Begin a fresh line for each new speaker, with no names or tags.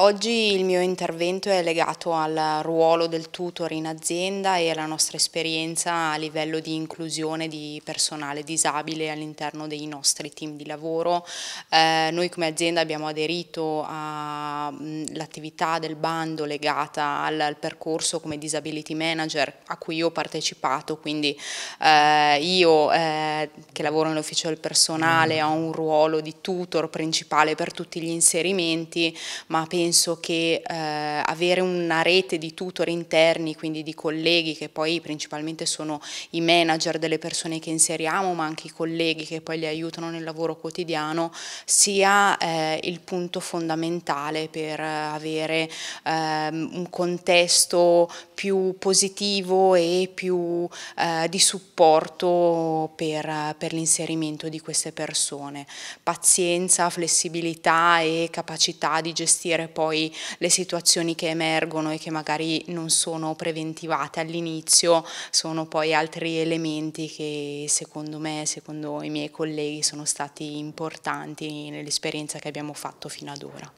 Oggi il mio intervento è legato al ruolo del tutor in azienda e alla nostra esperienza a livello di inclusione di personale disabile all'interno dei nostri team di lavoro. Eh, noi come azienda abbiamo aderito all'attività del bando legata al, al, percorso come disability manager a cui ho partecipato, quindi eh, io eh, che lavoro nell'ufficio del personale ho un ruolo di tutor principale per tutti gli inserimenti, ma penso senso che eh, avere una rete di tutor interni, quindi di colleghi che poi principalmente sono i manager delle persone che inseriamo, ma anche i colleghi che poi li aiutano nel lavoro quotidiano, sia eh, il punto fondamentale per eh, avere eh, un contesto più positivo e più eh, di supporto per, per l'inserimento di queste persone. Pazienza, flessibilità e capacità di gestire poi poi le situazioni che emergono e che magari non sono preventivate all'inizio sono poi altri elementi che secondo me, secondo i miei colleghi sono stati importanti nell'esperienza che abbiamo fatto fino ad ora.